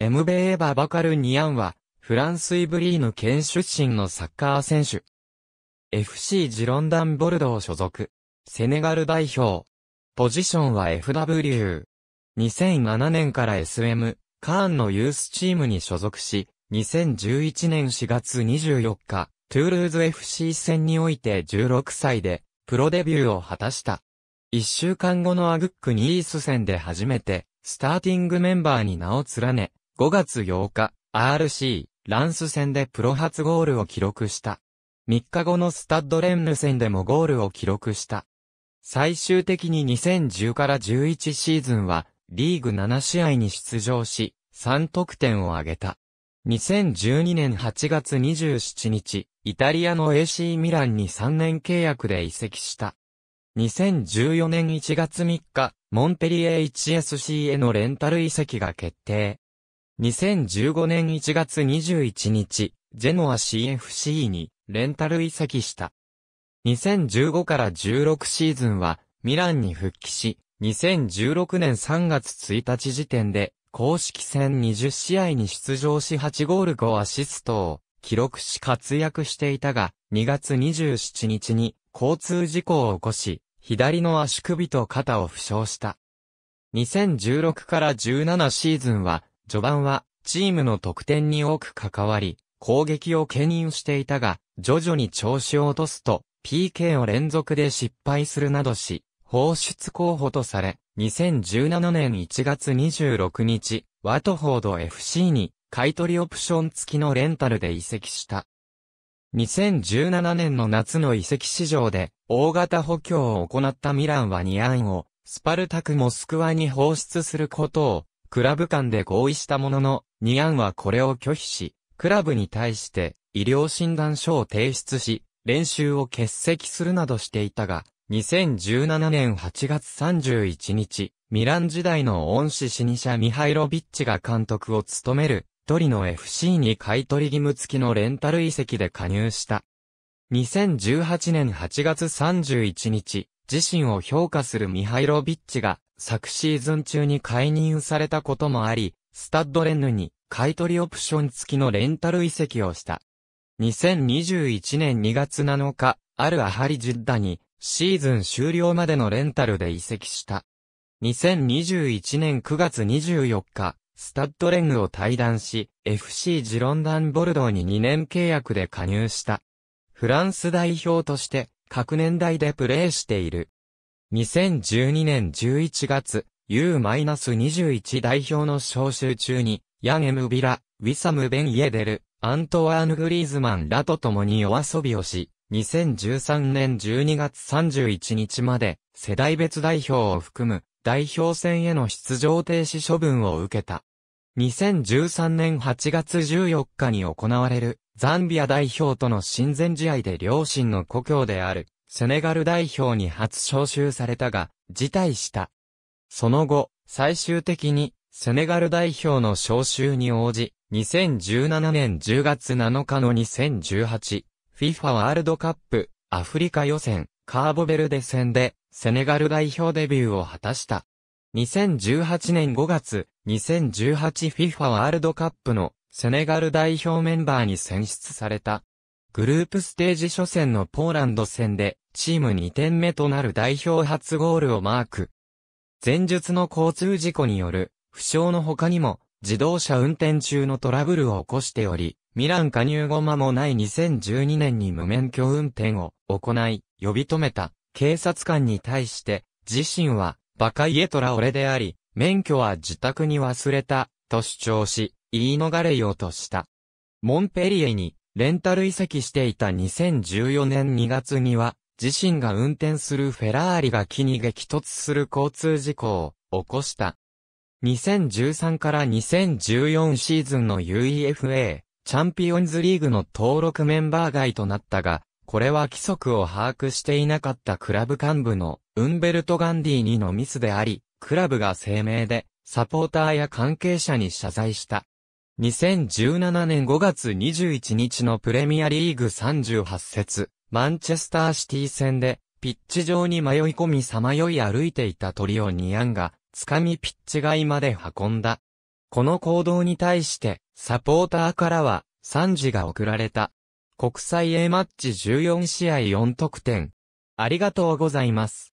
エムベエ・ババカル・ニアンは、フランス・イブリーヌ県出身のサッカー選手。FC ジロンダン・ボルドー所属。セネガル代表。ポジションは FW。2007年から SM、カーンのユースチームに所属し、2011年4月24日、トゥールーズ FC 戦において16歳で、プロデビューを果たした。1週間後のアグックニース戦で初めて、スターティングメンバーに名を連ね、5月8日、RC、ランス戦でプロ初ゴールを記録した。3日後のスタッドレンヌ戦でもゴールを記録した。最終的に2010から11シーズンは、リーグ7試合に出場し、3得点を挙げた。2012年8月27日、イタリアの AC ミランに3年契約で移籍した。2014年1月3日、モンペリエ HSC へのレンタル移籍が決定。2015年1月21日、ジェノア CFC にレンタル移籍した。2015から16シーズンはミランに復帰し、2016年3月1日時点で公式戦20試合に出場し8ゴール5アシストを記録し活躍していたが、2月27日に交通事故を起こし、左の足首と肩を負傷した。2016から17シーズンは序盤はチームの得点に多く関わり、攻撃を牽引していたが、徐々に調子を落とすと、PK を連続で失敗するなどし、放出候補とされ、2017年1月26日、ワトフォード FC に買取オプション付きのレンタルで移籍した。2017年の夏の移籍市場で大型補強を行ったミランはニアンをスパルタクモスクワに放出することをクラブ間で合意したものの、ニアンはこれを拒否し、クラブに対して医療診断書を提出し、練習を欠席するなどしていたが、2017年8月31日、ミラン時代の恩師死に者ミハイロビッチが監督を務める、トリノ FC に買い取り義務付きのレンタル遺跡で加入した。2018年8月31日、自身を評価するミハイロビッチが、昨シーズン中に解任されたこともあり、スタッドレンヌに買取オプション付きのレンタル移籍をした。2021年2月7日、あるアハリジッダにシーズン終了までのレンタルで移籍した。2021年9月24日、スタッドレンヌを退団し、FC ジロンダンボルドーに2年契約で加入した。フランス代表として、各年代でプレーしている。2012年11月、U-21 代表の招集中に、ヤン・エム・ビラ、ウィサム・ベン・イエデル、アントワーヌ・グリーズマンらと共にお遊びをし、2013年12月31日まで、世代別代表を含む、代表選への出場停止処分を受けた。2013年8月14日に行われる、ザンビア代表との親善試合で両親の故郷である、セネガル代表に初招集されたが、辞退した。その後、最終的に、セネガル代表の招集に応じ、2017年10月7日の2018、FIFA ワールドカップ、アフリカ予選、カーボベルデ戦で、セネガル代表デビューを果たした。2018年5月、2018FIFA ワールドカップのセネガル代表メンバーに選出された。グループステージ初戦のポーランド戦で、チーム2点目となる代表初ゴールをマーク。前述の交通事故による、負傷の他にも、自動車運転中のトラブルを起こしており、ミラン加入後間もない2012年に無免許運転を行い、呼び止めた警察官に対して、自身は、バカイエトラ俺であり、免許は自宅に忘れた、と主張し、言い逃れようとした。モンペリエにレンタル移籍していた2014年2月には、自身が運転するフェラーリが木に激突する交通事故を起こした。2013から2014シーズンの UEFA チャンピオンズリーグの登録メンバー外となったが、これは規則を把握していなかったクラブ幹部のウンベルト・ガンディーにのミスであり、クラブが声明でサポーターや関係者に謝罪した。2017年5月21日のプレミアリーグ38節、マンチェスターシティ戦で、ピッチ上に迷い込みさまよい歩いていた鳥をニアンが、かみピッチ外まで運んだ。この行動に対して、サポーターからは、賛辞が送られた。国際 A マッチ14試合4得点。ありがとうございます。